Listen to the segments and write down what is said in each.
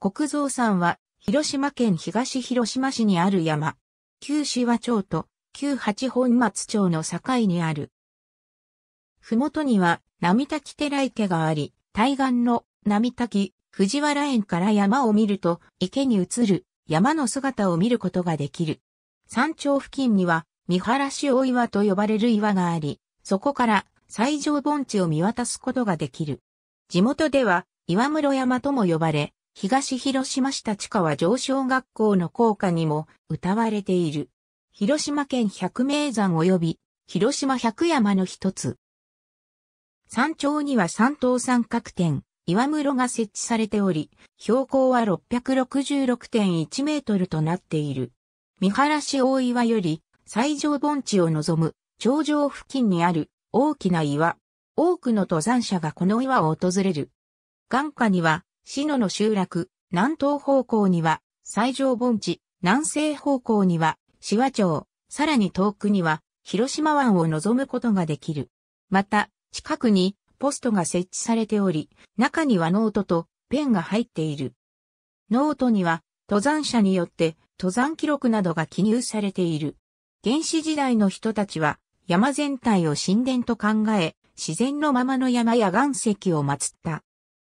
国蔵山は、広島県東広島市にある山。旧市和町と旧八本松町の境にある。ふもとには、並滝寺池があり、対岸の並滝、藤原園から山を見ると、池に映る山の姿を見ることができる。山頂付近には、見晴し大岩と呼ばれる岩があり、そこから最上盆地を見渡すことができる。地元では、岩室山とも呼ばれ、東広島市立川上小学校の校歌にも歌われている。広島県百名山及び広島百山の一つ。山頂には三等三角点、岩室が設置されており、標高は666.1メートルとなっている。三原市大岩より最上盆地を望む頂上付近にある大きな岩。多くの登山者がこの岩を訪れる。眼下には篠の集落、南東方向には、西条盆地、南西方向には、紫波町、さらに遠くには、広島湾を望むことができる。また、近くに、ポストが設置されており、中にはノートとペンが入っている。ノートには、登山者によって登山記録などが記入されている。原始時代の人たちは山全体を神殿と考え、自然のままの山や岩石を祀った。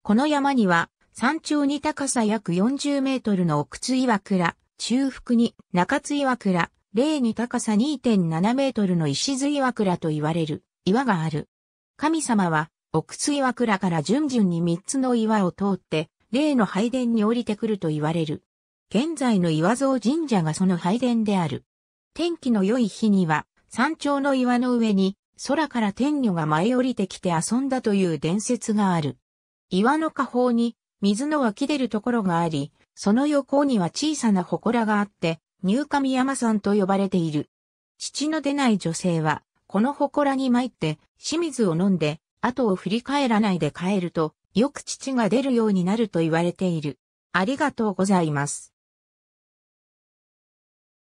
この山には山頂に高さ約40メートルの奥津岩倉、中腹に中津岩倉、例に高さ2.7メートルの石津岩倉と言われる岩がある。神様は奥津岩倉から順々に3つの岩を通って例の拝殿に降りてくると言われる。現在の岩蔵神社がその拝殿である。天気の良い日には山頂の岩の上に空から天女が舞い降りてきて遊んだという伝説がある。岩の下方に水の湧き出るところがあり、その横には小さな祠があって、入神山山と呼ばれている。父の出ない女性は、この祠に参って、清水を飲んで、後を振り返らないで帰ると、よく父が出るようになると言われている。ありがとうございます。